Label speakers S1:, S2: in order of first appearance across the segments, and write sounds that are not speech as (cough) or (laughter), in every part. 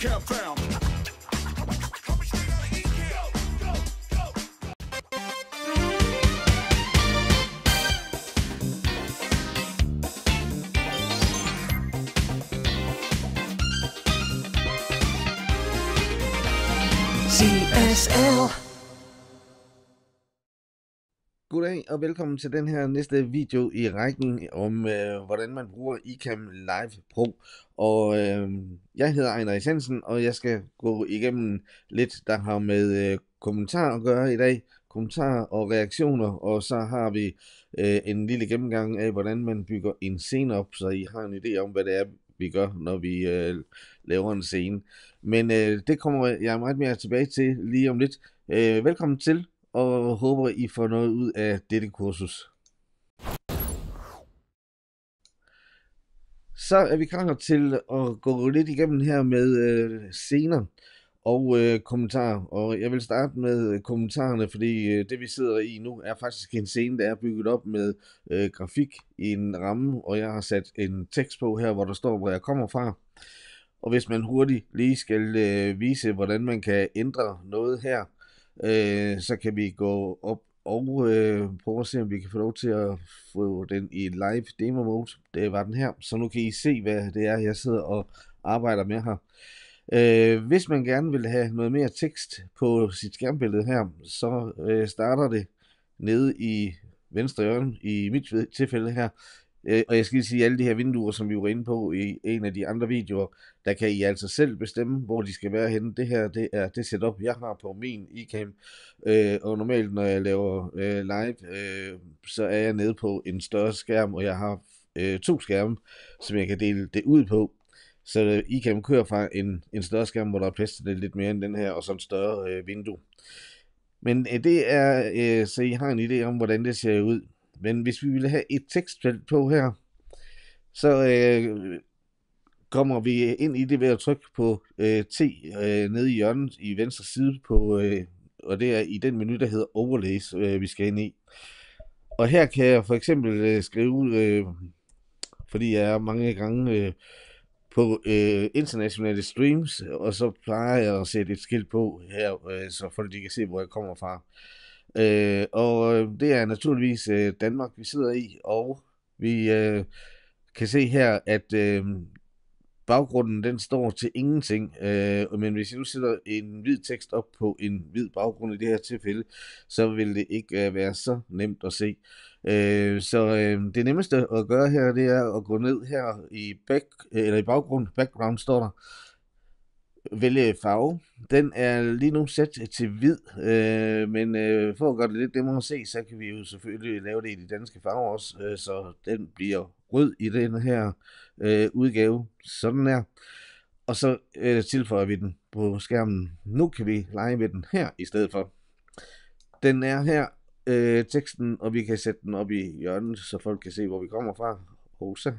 S1: can't goddag og velkommen til den her næste video i rækken om, øh, hvordan man bruger iCam Live Pro. Og øh, jeg hedder Ejner Isensen, og jeg skal gå igennem lidt, der har med øh, kommentarer at gøre i dag. Kommentarer og reaktioner, og så har vi øh, en lille gennemgang af, hvordan man bygger en scene op, så I har en idé om, hvad det er, vi gør, når vi øh, laver en scene. Men øh, det kommer jeg meget mere tilbage til lige om lidt. Øh, velkommen til og håber, I får noget ud af dette kursus. Så er vi klar til at gå lidt igennem her med øh, scener og øh, kommentarer. Og jeg vil starte med øh, kommentarerne, fordi øh, det vi sidder i nu er faktisk en scene, der er bygget op med øh, grafik i en ramme, og jeg har sat en tekst på her, hvor der står, hvor jeg kommer fra. Og hvis man hurtigt lige skal øh, vise, hvordan man kan ændre noget her, Øh, så kan vi gå op og øh, prøve at se, om vi kan få lov til at få den i live demo mode. Det var den her, så nu kan I se, hvad det er, jeg sidder og arbejder med her. Øh, hvis man gerne vil have noget mere tekst på sit skærmbillede her, så øh, starter det nede i venstre hjørne, i mit tilfælde her, Øh, og jeg skal lige sige, at alle de her vinduer, som vi var inde på i en af de andre videoer, der kan I altså selv bestemme, hvor de skal være henne. Det her, det er det setup, jeg har på min iCam. Øh, og normalt, når jeg laver øh, live, øh, så er jeg nede på en større skærm, og jeg har øh, to skærme, som jeg kan dele det ud på. Så øh, iCam kører fra en, en større skærm, hvor der er plads til det lidt mere end den her, og så en større øh, vindue. Men øh, det er, øh, så I har en idé om, hvordan det ser ud. Men hvis vi vil have et tekstfelt på her, så øh, kommer vi ind i det ved at trykke på øh, T øh, nede i hjørnet i venstre side, på, øh, og det er i den menu, der hedder Overlays, øh, vi skal ind i. Og her kan jeg for eksempel øh, skrive, øh, fordi jeg er mange gange øh, på øh, internationale streams, og så plejer jeg at sætte et skilt på her, øh, så folk de kan se, hvor jeg kommer fra. Øh, og øh, det er naturligvis øh, Danmark, vi sidder i, og vi øh, kan se her, at øh, baggrunden den står til ingenting, øh, men hvis du sætter en hvid tekst op på en hvid baggrund i det her tilfælde, så vil det ikke øh, være så nemt at se. Øh, så øh, det nemmeste at gøre her, det er at gå ned her i, back, eller i baggrund, background står der, vælge farve. Den er lige nu sat til hvid, øh, men øh, for at gøre det lidt nemmere at se, så kan vi jo selvfølgelig lave det i de danske farver også, øh, så den bliver rød i den her øh, udgave, sådan her. Og så øh, tilføjer vi den på skærmen. Nu kan vi lege med den her i stedet for. Den er her, øh, teksten, og vi kan sætte den op i hjørnet, så folk kan se, hvor vi kommer fra. Rosa.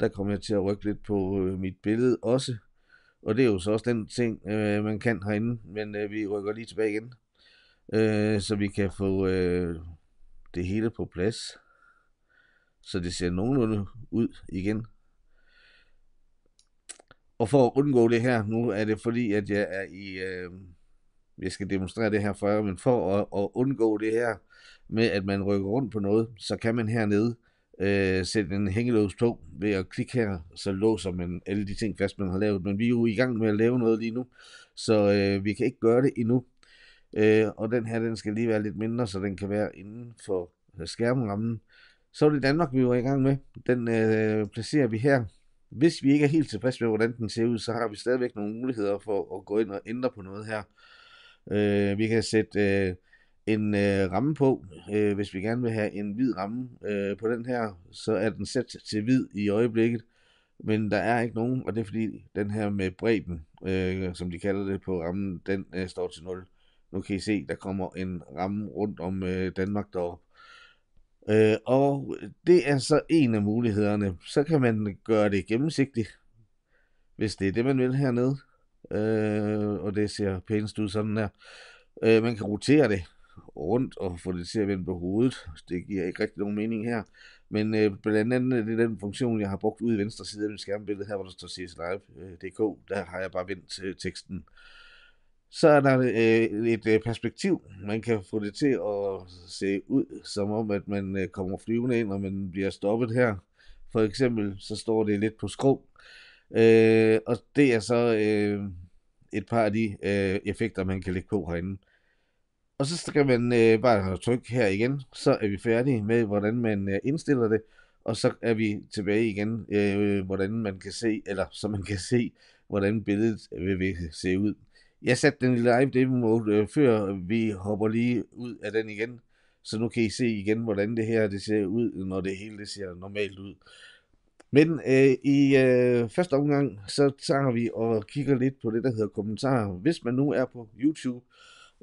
S1: Der kommer jeg til at rykke lidt på øh, mit billede også og det er jo så også den ting, øh, man kan herinde. Men øh, vi rykker lige tilbage igen, øh, så vi kan få øh, det hele på plads. Så det ser nogenlunde ud igen. Og for at undgå det her, nu er det fordi, at jeg er i... Øh, jeg skal demonstrere det her for jer, men for at, at undgå det her med, at man rykker rundt på noget, så kan man hernede øh, sætte en hængelås på ved at klikke her, så låser man alle de ting fast, man har lavet. Men vi er jo i gang med at lave noget lige nu, så øh, vi kan ikke gøre det endnu. Øh, og den her, den skal lige være lidt mindre, så den kan være inden for øh, skærmrammen. Så er det Danmark, vi var i gang med. Den øh, placerer vi her. Hvis vi ikke er helt tilfredse med, hvordan den ser ud, så har vi stadigvæk nogle muligheder for at gå ind og ændre på noget her. Øh, vi kan sætte... Øh, en øh, ramme på. Øh, hvis vi gerne vil have en hvid ramme øh, på den her, så er den sat til hvid i øjeblikket. Men der er ikke nogen, og det er fordi den her med bredden, øh, som de kalder det på rammen, den øh, står til 0. Nu kan I se, der kommer en ramme rundt om øh, Danmark deroppe. Øh, og det er så en af mulighederne. Så kan man gøre det gennemsigtigt, hvis det er det, man vil hernede. Øh, og det ser pænest ud sådan der. Øh, man kan rotere det, rundt og få det til at vende på hovedet. Det giver ikke rigtig nogen mening her. Men øh, blandt andet øh, det er den funktion, jeg har brugt ude i venstre side af min skærmbillede her, hvor der står CSLive.dk. Øh, der har jeg bare vendt øh, teksten. Så er der øh, et øh, perspektiv. Man kan få det til at se ud, som om at man øh, kommer flyvende ind, og man bliver stoppet her. For eksempel, så står det lidt på skrå. Øh, og det er så øh, et par af de øh, effekter, man kan lægge på herinde. Og så skal man øh, bare trykke her igen, så er vi færdige med, hvordan man øh, indstiller det. Og så er vi tilbage igen, øh, hvordan man kan se, eller så man kan se, hvordan billedet vil, øh, vil se ud. Jeg satte den i live demo mode, øh, før vi hopper lige ud af den igen. Så nu kan I se igen, hvordan det her det ser ud, når det hele det ser normalt ud. Men øh, i øh, første omgang, så tager vi og kigger lidt på det, der hedder kommentarer. Hvis man nu er på YouTube,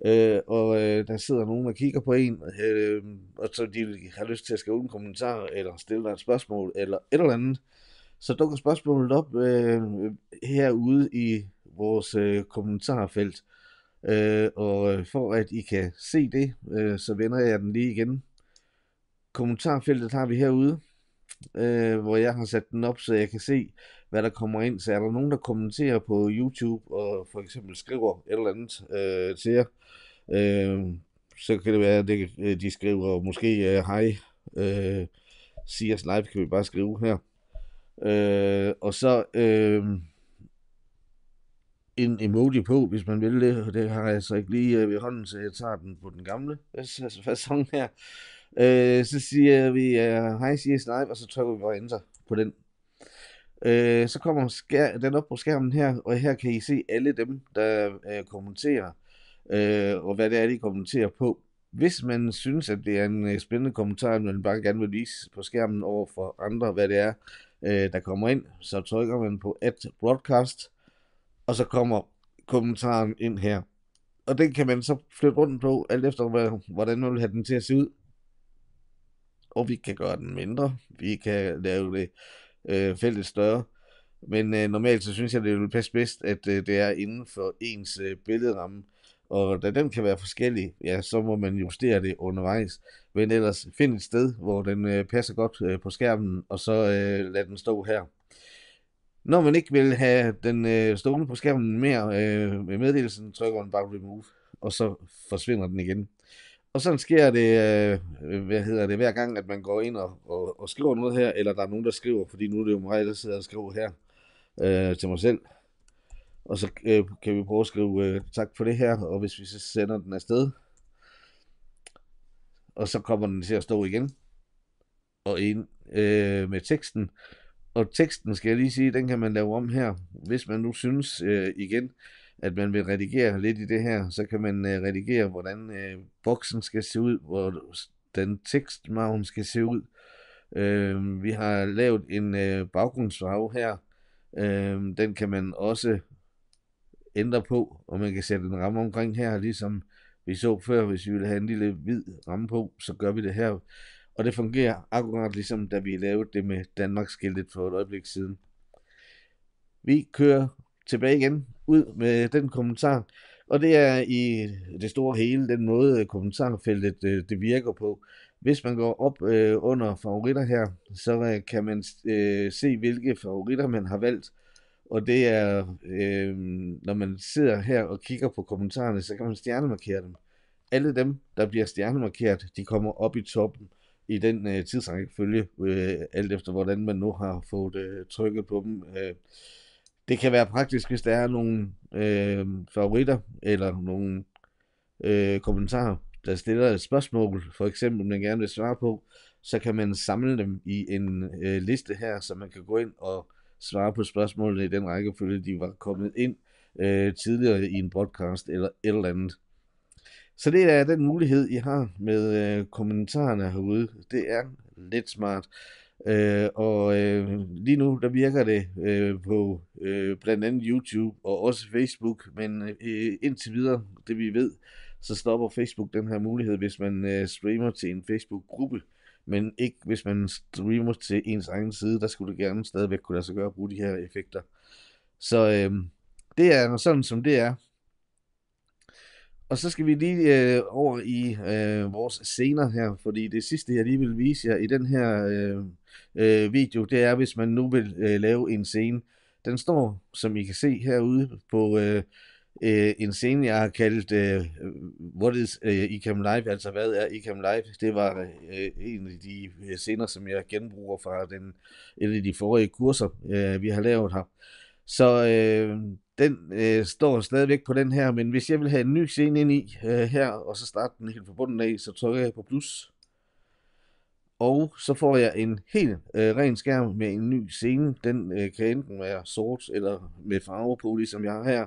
S1: øh, og øh, der sidder nogen og kigger på en, øh, og så de har lyst til at skrive en kommentar, eller stille dig et spørgsmål, eller et eller andet, så dukker spørgsmålet op øh, herude i vores øh, kommentarfelt. Øh, og øh, for at I kan se det, øh, så vender jeg den lige igen. Kommentarfeltet har vi herude, øh, hvor jeg har sat den op, så jeg kan se, hvad der kommer ind. Så er der nogen, der kommenterer på YouTube og for eksempel skriver et eller andet øh, til jer, øh, så kan det være, at det, øh, de skriver måske øh, hej, øh, siger Live kan vi bare skrive her. Øh, og så øh, en emoji på, hvis man vil det. Det har jeg så ikke lige øh, ved hånden, så jeg tager den på den gamle (laughs) fasong her. Øh, så siger vi, øh, hej siger Live, og så trykker vi bare enter på den. Øh, så kommer skær- den op på skærmen her, og her kan I se alle dem, der øh, kommenterer, øh, og hvad det er, de kommenterer på. Hvis man synes, at det er en øh, spændende kommentar, men man bare gerne vil vise på skærmen over for andre, hvad det er, øh, der kommer ind, så trykker man på at broadcast, og så kommer kommentaren ind her. Og den kan man så flytte rundt på, alt efter hvordan man vil have den til at se ud. Og vi kan gøre den mindre, vi kan lave det øh, feltet større. Men øh, normalt så synes jeg, det vil passe bedst, at øh, det er inden for ens øh, billedramme. Og da den kan være forskellig, ja, så må man justere det undervejs. Men ellers find et sted, hvor den øh, passer godt øh, på skærmen, og så øh, lad den stå her. Når man ikke vil have den øh, stående på skærmen mere øh, med meddelesen, trykker man bare remove, og så forsvinder den igen. Og sådan sker det, øh, hvad hedder det, hver gang, at man går ind og, og, og skriver noget her, eller der er nogen, der skriver, fordi nu er det jo mig, der sidder og skriver her øh, til mig selv. Og så øh, kan vi prøve at skrive øh, tak for det her, og hvis vi så sender den afsted, og så kommer den til at stå igen, og ind øh, med teksten. Og teksten, skal jeg lige sige, den kan man lave om her, hvis man nu synes øh, igen, at man vil redigere lidt i det her, så kan man øh, redigere, hvordan øh, boksen skal se ud, hvordan tekstmagen skal se ud. Øh, vi har lavet en øh, baggrundsfarve her. Øh, den kan man også ændre på, og man kan sætte en ramme omkring her, ligesom vi så før, hvis vi ville have en lille hvid ramme på, så gør vi det her. Og det fungerer akkurat ligesom, da vi lavede det med skiltet for et øjeblik siden. Vi kører tilbage igen ud med den kommentar. Og det er i det store hele den måde, kommentarfeltet øh, det virker på. Hvis man går op øh, under favoritter her, så øh, kan man øh, se, hvilke favoritter man har valgt. Og det er, øh, når man sidder her og kigger på kommentarerne, så kan man stjernemarkere dem. Alle dem, der bliver stjernemarkeret, de kommer op i toppen i den øh, tidsrækkefølge, øh, alt efter hvordan man nu har fået øh, trykket på dem. Øh, det kan være praktisk, hvis der er nogle øh, favoritter eller nogle øh, kommentarer, der stiller et spørgsmål, for eksempel man gerne vil svare på, så kan man samle dem i en øh, liste her, så man kan gå ind og svare på spørgsmålene i den rækkefølge, de var kommet ind øh, tidligere i en podcast eller et eller andet. Så det er den mulighed, I har med øh, kommentarerne herude. Det er lidt smart. Øh, og øh, lige nu, der virker det øh, på øh, blandt andet YouTube og også Facebook, men øh, indtil videre, det vi ved, så stopper Facebook den her mulighed, hvis man øh, streamer til en Facebook-gruppe, men ikke hvis man streamer til ens egen side, der skulle det gerne stadigvæk kunne lade sig gøre at bruge de her effekter. Så øh, det er sådan, som det er. Og så skal vi lige øh, over i øh, vores scener her, fordi det sidste, jeg lige vil vise jer i den her øh, øh, video, det er, hvis man nu vil øh, lave en scene. Den står, som I kan se herude, på øh, øh, en scene, jeg har kaldt øh, What is øh, ICAM Live, altså hvad er ICAM Live? Det var øh, en af de øh, scener, som jeg genbruger fra den, en af de forrige kurser, øh, vi har lavet her. Så øh, den øh, står stadigvæk på den her, men hvis jeg vil have en ny scene ind i øh, her, og så starte den helt fra bunden af, så trykker jeg på plus. Og så får jeg en helt øh, ren skærm med en ny scene. Den øh, kan enten være sort eller med farver på, ligesom jeg har her.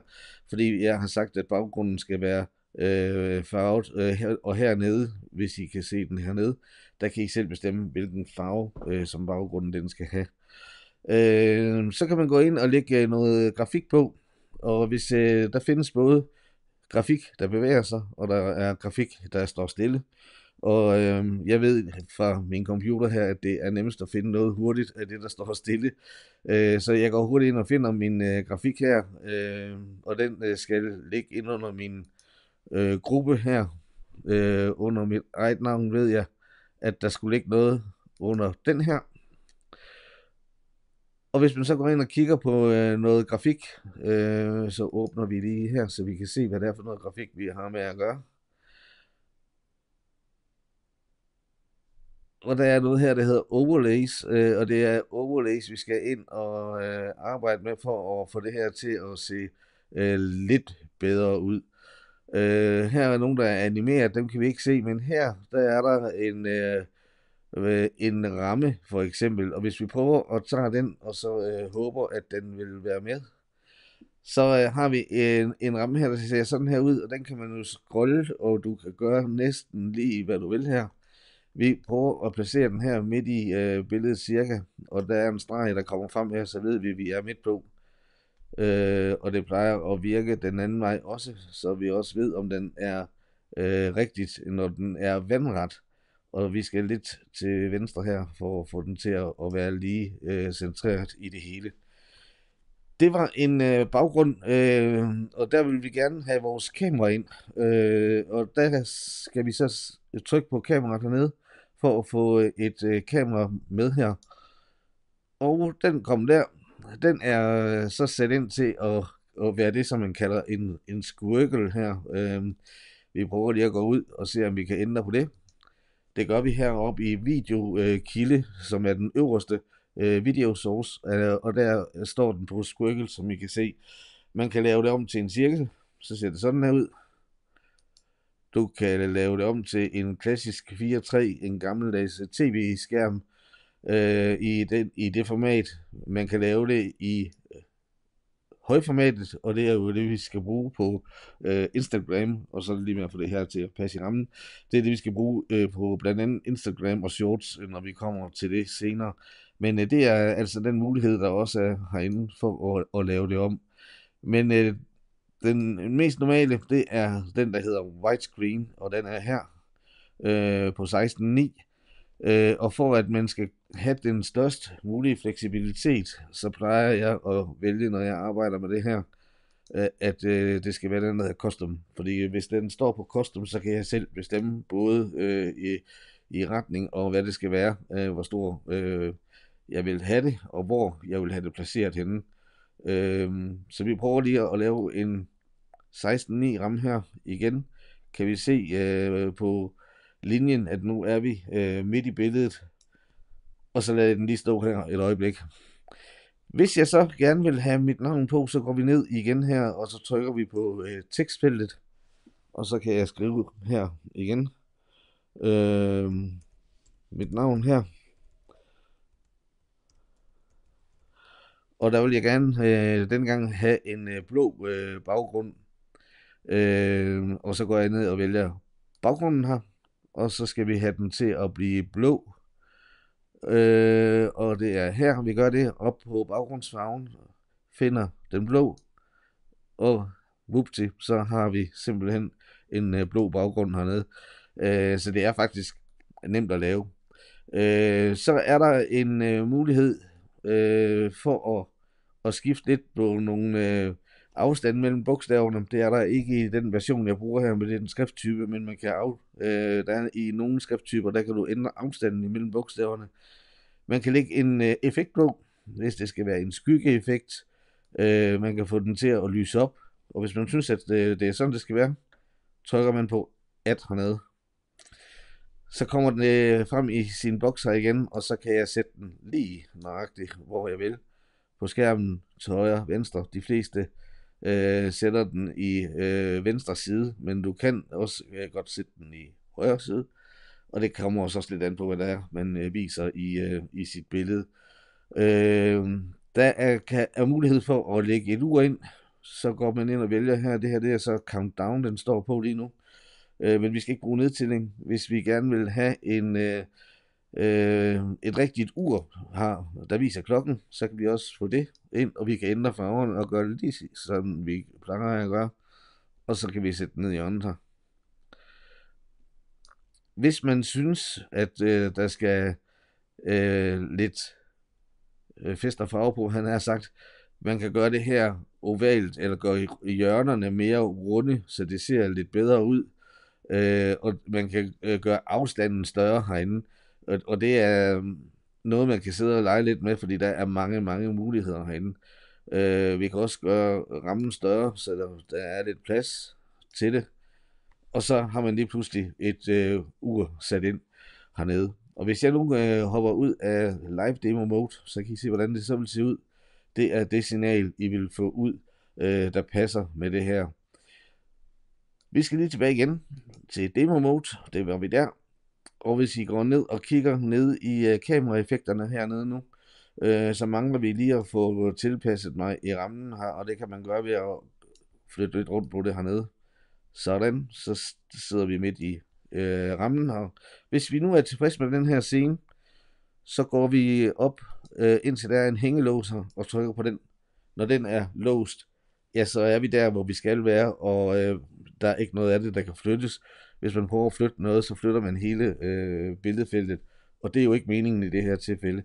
S1: Fordi jeg har sagt, at baggrunden skal være øh, farvet. Øh, her, og hernede, hvis I kan se den hernede, der kan I selv bestemme, hvilken farve øh, som baggrunden den skal have. Øh, så kan man gå ind og lægge noget grafik på. Og hvis øh, der findes både grafik, der bevæger sig, og der er grafik, der står stille. Og øh, jeg ved fra min computer her, at det er nemmest at finde noget hurtigt af det, der står stille. Øh, så jeg går hurtigt ind og finder min øh, grafik her, øh, og den øh, skal ligge ind under min øh, gruppe her. Øh, under mit eget navn ved jeg, at der skulle ligge noget under den her. Og hvis man så går ind og kigger på øh, noget grafik, øh, så åbner vi lige her, så vi kan se, hvad det er for noget grafik, vi har med at gøre. Og der er noget her, der hedder overlays, øh, og det er overlays, vi skal ind og øh, arbejde med for at få det her til at se øh, lidt bedre ud. Øh, her er nogen, der er animeret, dem kan vi ikke se, men her der er der en... Øh, Øh, en ramme, for eksempel. Og hvis vi prøver at tage den, og så øh, håber, at den vil være med, så øh, har vi en, en ramme her, der ser sådan her ud, og den kan man jo scrolle, og du kan gøre næsten lige, hvad du vil her. Vi prøver at placere den her midt i øh, billedet cirka, og der er en streg, der kommer frem her, så ved vi, at vi er midt på. Øh, og det plejer at virke den anden vej også, så vi også ved, om den er øh, rigtigt, når den er vandret og vi skal lidt til venstre her, for at få den til at, være lige øh, centreret i det hele. Det var en øh, baggrund, øh, og der vil vi gerne have vores kamera ind. Øh, og der skal vi så trykke på kameraet hernede, for at få øh, et øh, kamera med her. Og den kom der. Den er øh, så sat ind til at, at være det, som man kalder en, en skurkel her. Øh, vi prøver lige at gå ud og se, om vi kan ændre på det. Det gør vi heroppe i Videokilde, øh, som er den øverste øh, video source, øh, og der står den på Squiggle, som I kan se. Man kan lave det om til en cirkel, så ser det sådan her ud. Du kan lave det om til en klassisk 4.3, en gammeldags tv-skærm øh, i, i det format. Man kan lave det i højformatet, og det er jo det, vi skal bruge på øh, Instagram, og så lige med at få det her til at passe i rammen. Det er det, vi skal bruge øh, på blandt andet Instagram og Shorts, øh, når vi kommer til det senere. Men øh, det er altså den mulighed, der også er herinde for at, at lave det om. Men øh, den mest normale, det er den, der hedder widescreen, og den er her øh, på 16.9. Øh, og for at man skal have den størst mulige fleksibilitet, så plejer jeg at vælge, når jeg arbejder med det her, øh, at øh, det skal være den, der hedder custom. Fordi hvis den står på custom, så kan jeg selv bestemme både øh, i, i retning og hvad det skal være, øh, hvor stor øh, jeg vil have det, og hvor jeg vil have det placeret henne. Øh, så vi prøver lige at lave en 16.9 ramme her igen. Kan vi se øh, på linjen, at nu er vi øh, midt i billedet, og så lader jeg den lige stå her et øjeblik. Hvis jeg så gerne vil have mit navn på, så går vi ned igen her, og så trykker vi på øh, tekstfeltet, og så kan jeg skrive her igen øh, mit navn her. Og der vil jeg gerne øh, dengang have en øh, blå øh, baggrund. Øh, og så går jeg ned og vælger baggrunden her og så skal vi have den til at blive blå. Øh, og det er her, vi gør det, op på baggrundsfarven, finder den blå, og vupti, så har vi simpelthen en øh, blå baggrund hernede. Øh, så det er faktisk nemt at lave. Øh, så er der en øh, mulighed øh, for at, at skifte lidt på nogle øh, afstanden mellem bogstaverne. Det er der ikke i den version, jeg bruger her med den skrifttype, men man kan af, øh, der er i nogle skrifttyper, der kan du ændre afstanden mellem bogstaverne. Man kan lægge en øh, effekt på, hvis det skal være en skyggeeffekt. Øh, man kan få den til at lyse op, og hvis man synes, at det, øh, det er sådan, det skal være, trykker man på at hernede. Så kommer den øh, frem i sin boks her igen, og så kan jeg sætte den lige nøjagtigt, hvor jeg vil. På skærmen, til højre, venstre. De fleste øh, sætter den i øh, venstre side, men du kan også øh, godt sætte den i højre side, og det kommer også lidt an på, hvad der er, man øh, viser i, øh, i sit billede. Øh, der er, kan, er mulighed for at lægge et ur ind, så går man ind og vælger her, det her det er så countdown, den står på lige nu, øh, men vi skal ikke bruge nedtælling, hvis vi gerne vil have en... Øh, øh, et rigtigt ur har, der viser klokken, så kan vi også få det ind, og vi kan ændre farverne og gøre det lige sådan, vi plejer at gøre. Og så kan vi sætte den ned i ånden her. Hvis man synes, at øh, der skal øh, lidt øh, fest og farve på, han har sagt, man kan gøre det her ovalt, eller gøre hjørnerne mere runde, så det ser lidt bedre ud. Øh, og man kan øh, gøre afstanden større herinde. Og, og det er øhm, noget, man kan sidde og lege lidt med, fordi der er mange, mange muligheder herinde. Øh, vi kan også gøre rammen større, så der, der er lidt plads til det. Og så har man lige pludselig et øh, ur sat ind hernede. Og hvis jeg nu øh, hopper ud af live demo mode, så kan I se, hvordan det så vil se ud. Det er det signal, I vil få ud, øh, der passer med det her. Vi skal lige tilbage igen til demo mode. Det var vi der. Og hvis I går ned og kigger ned i øh, kameraeffekterne hernede nu, øh, så mangler vi lige at få tilpasset mig i rammen her, og det kan man gøre ved at flytte lidt rundt på det hernede. Sådan, så sidder vi midt i øh, rammen her. Hvis vi nu er tilfredse med den her scene, så går vi op øh, indtil der er en hængelåser og trykker på den. Når den er låst, ja, så er vi der, hvor vi skal være, og øh, der er ikke noget af det, der kan flyttes. Hvis man prøver at flytte noget, så flytter man hele øh, billedfeltet, og det er jo ikke meningen i det her tilfælde.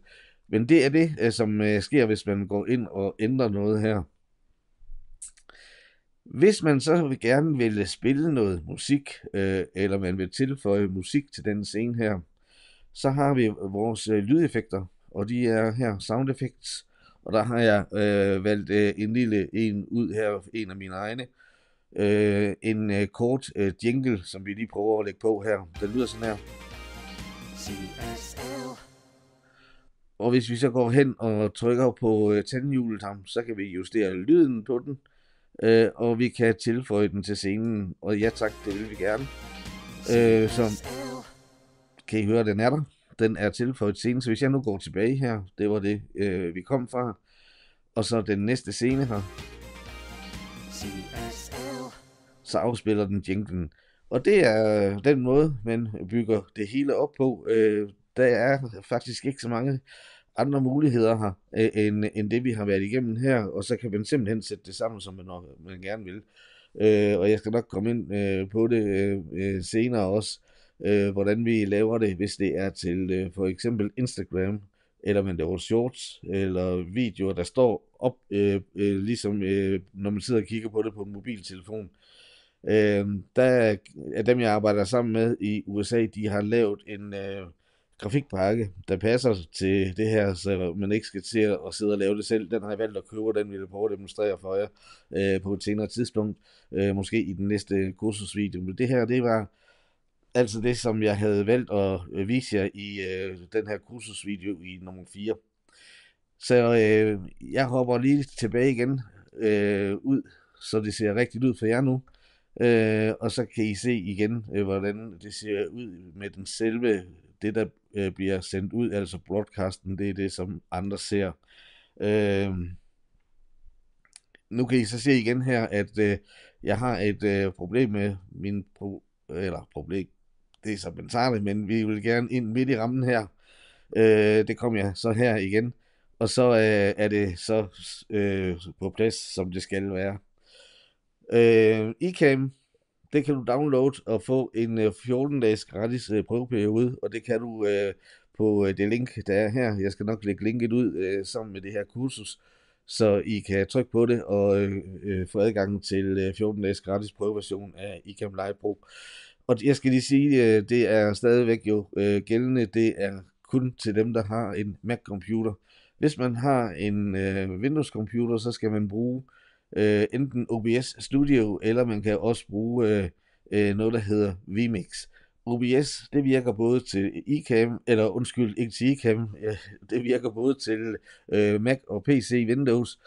S1: Men det er det, øh, som øh, sker, hvis man går ind og ændrer noget her. Hvis man så vil gerne vil spille noget musik, øh, eller man vil tilføje musik til den scene her, så har vi vores øh, lydeffekter, og de er her sound effects, og der har jeg øh, valgt øh, en lille en ud her, en af mine egne, øh, øh, en øh, kort øh, jingle, som vi lige prøver at lægge på her. Den lyder sådan her. CSL. Og hvis vi så går hen og trykker på øh, tandhjulet ham, så kan vi justere lyden på den, øh, og vi kan tilføje den til scenen. Og ja tak, det vil vi gerne. Øh, så kan I høre, den er der. Den er tilføjet scenen, så hvis jeg nu går tilbage her, det var det, øh, vi kom fra. Og så den næste scene her. CSL så afspiller den jinglen. Og det er øh, den måde, man bygger det hele op på. Øh, der er faktisk ikke så mange andre muligheder her, øh, end, end det vi har været igennem her, og så kan man simpelthen sætte det sammen, som man, nok, man gerne vil. Øh, og jeg skal nok komme ind øh, på det øh, øh senere også, øh, hvordan vi laver det, hvis det er til øh, for eksempel Instagram, eller man laver shorts, eller videoer, der står op, øh, øh, ligesom øh, når man sidder og kigger på det på en mobiltelefon. Øh, Øh, der er dem, jeg arbejder sammen med i USA, de har lavet en øh, grafikpakke, der passer til det her, så man ikke skal til at sidde og lave det selv. Den har jeg valgt at købe, og den vil jeg prøve at demonstrere for jer øh, på et senere tidspunkt, øh, måske i den næste kursusvideo. Men det her, det var altså det, som jeg havde valgt at øh, vise jer i øh, den her kursusvideo i nummer 4. Så øh, jeg hopper lige tilbage igen øh, ud, så det ser rigtigt ud for jer nu. Øh, og så kan I se igen, øh, hvordan det ser ud med den selve, det der øh, bliver sendt ud, altså broadcasten, det er det, som andre ser. Øh, nu kan I så se igen her, at øh, jeg har et øh, problem med min, pro- eller problem, det er så mentale, men vi vil gerne ind midt i rammen her. Øh, det kom jeg så her igen, og så øh, er det så øh, på plads, som det skal være. Øh, iCam, det kan du downloade og få en 14-dages øh, gratis øh, prøveperiode, og det kan du øh, på øh, det link, der er her. Jeg skal nok lægge linket ud øh, sammen med det her kursus, så I kan trykke på det og øh, øh få adgang til øh, 14-dages gratis prøveversion af iCam Live Pro. Og jeg skal lige sige, øh, det er stadigvæk jo øh, gældende, det er kun til dem, der har en Mac-computer. Hvis man har en øh, Windows-computer, så skal man bruge øh, enten OBS Studio, eller man kan også bruge øh, øh, noget, der hedder vMix. OBS, det virker både til iCam, eller undskyld, ikke til iCam, (laughs) ja, det virker både til øh, Mac og PC, Windows,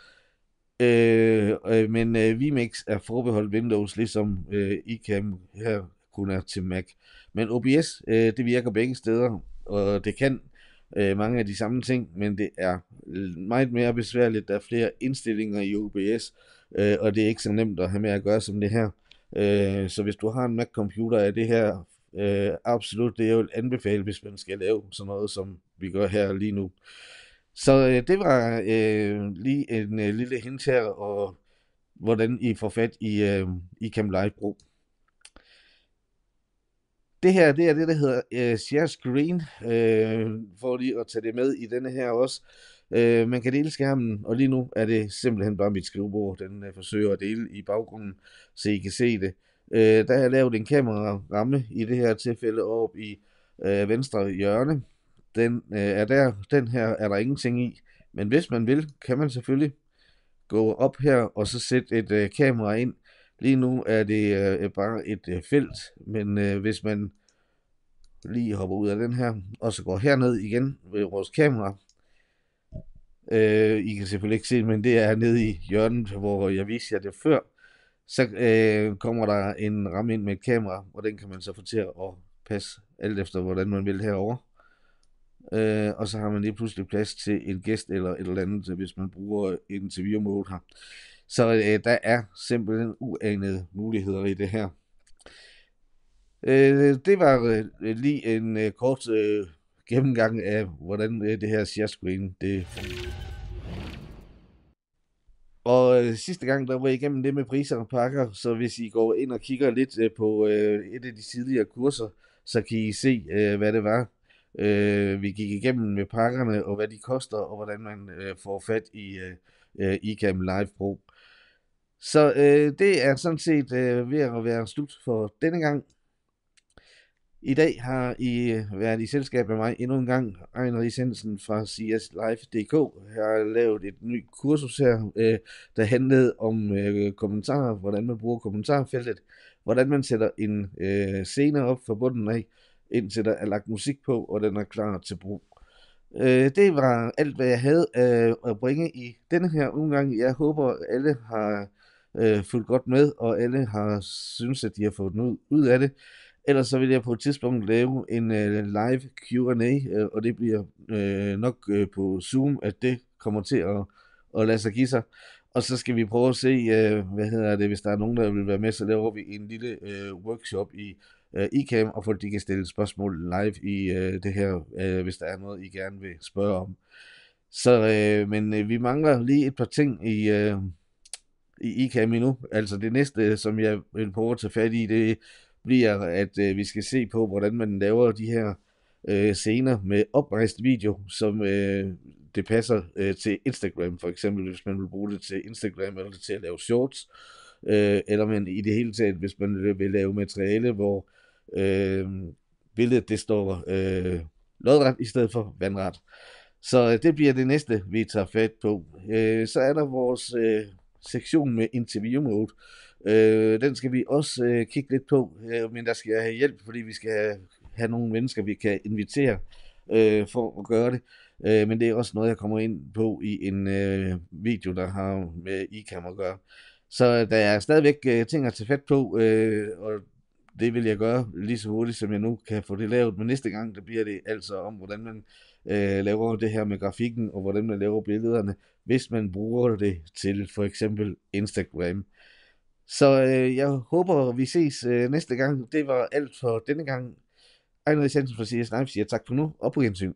S1: øh, øh, men øh, vMix er forbeholdt Windows, ligesom øh, iCam her kun er til Mac. Men OBS, øh, det virker begge steder, og det kan øh, mange af de samme ting, men det er meget mere besværligt. Der er flere indstillinger i OBS, øh, og det er ikke så nemt at have med at gøre som det her. Øh, så hvis du har en Mac-computer, er det her øh, absolut det, jeg vil anbefale, hvis man skal lave sådan noget, som vi gør her lige nu. Så øh, det var øh, lige en øh, lille hint her, og hvordan I får fat i, øh, i Camp Live Pro. Det her, det er det, der hedder øh, Share Screen, øh, for lige at tage det med i denne her også. Øh, man kan dele skærmen, og lige nu er det simpelthen bare mit skrivebord, den øh, forsøger at dele i baggrunden, så I kan se det. Øh, der har jeg lavet en kameraramme i det her tilfælde op i øh, venstre hjørne. Den øh, er der, den her er der ingenting i, men hvis man vil, kan man selvfølgelig gå op her og så sætte et øh, kamera ind, Lige nu er det øh, bare et øh, felt, men øh, hvis man lige hopper ud af den her, og så går herned igen ved vores kamera, øh, I kan selvfølgelig ikke se det, men det er nede i hjørnet, hvor jeg viste jer det før, så øh, kommer der en ramme ind med et kamera, og den kan man så få til at passe alt efter, hvordan man vil herover. Øh, og så har man lige pludselig plads til en gæst eller et eller andet, hvis man bruger interview mode her. Så øh, der er simpelthen uanede muligheder i det her. Øh, det var øh, lige en øh, kort øh, gennemgang af, hvordan øh, det her share screen det og øh, sidste gang, der var jeg igennem det med priser og pakker, så hvis I går ind og kigger lidt øh, på øh, et af de tidligere kurser, så kan I se, øh, hvad det var, øh, vi gik igennem med pakkerne, og hvad de koster, og hvordan man øh, får fat i øh, øh ICAM Live Pro. Så øh, det er sådan set øh, ved at være slut for denne gang. I dag har I øh, været i selskab med mig endnu en gang. Ejner Sensen fra CSLife.dk Live.dk har lavet et nyt kursus her, øh, der handlede om øh, kommentarer, hvordan man bruger kommentarfeltet, hvordan man sætter en øh, scene op for bunden af, indtil der er lagt musik på, og den er klar til brug. Øh, det var alt, hvad jeg havde øh, at bringe i denne her omgang. Jeg håber, alle har øh, fulgt godt med, og alle har synes, at de har fået noget ud af det. Ellers så vil jeg på et tidspunkt lave en øh, live Q&A, øh, og det bliver øh, nok øh, på Zoom, at det kommer til at, at lade sig give sig. Og så skal vi prøve at se, øh, hvad hedder det, hvis der er nogen, der vil være med, så laver vi en lille øh, workshop i øh, ICAM, og folk de kan stille spørgsmål live i øh, det her, øh, hvis der er noget, I gerne vil spørge om. Så, øh, men øh, vi mangler lige et par ting i... Øh, i ICAM endnu. Altså det næste, som jeg vil prøve at tage fat i, det bliver, at øh, vi skal se på, hvordan man laver de her øh, scener med oprejst video, som øh, det passer øh, til Instagram for eksempel, hvis man vil bruge det til Instagram eller til at lave shorts, øh, eller man i det hele taget, hvis man vil lave materiale, hvor øh, billedet det står øh, lodret i stedet for vandret. Så øh, det bliver det næste, vi tager fat på. Øh, så er der vores... Øh, sektion med interview mode. Øh, den skal vi også øh, kigge lidt på, øh, men der skal jeg have hjælp, fordi vi skal have, have nogle mennesker, vi kan invitere øh, for at gøre det. Øh, men det er også noget, jeg kommer ind på i en øh, video, der har med iCam at gøre. Så der er stadigvæk øh, ting at tage fat på, øh, og det vil jeg gøre lige så hurtigt, som jeg nu kan få det lavet. Men næste gang, der bliver det altså om, hvordan man øh, laver det her med grafikken, og hvordan man laver billederne, hvis man bruger det til for eksempel Instagram. Så øh, jeg håber, vi ses øh, næste gang. Det var alt for denne gang. Ejner Jensen fra CS Live siger tak for nu, og på gensyn.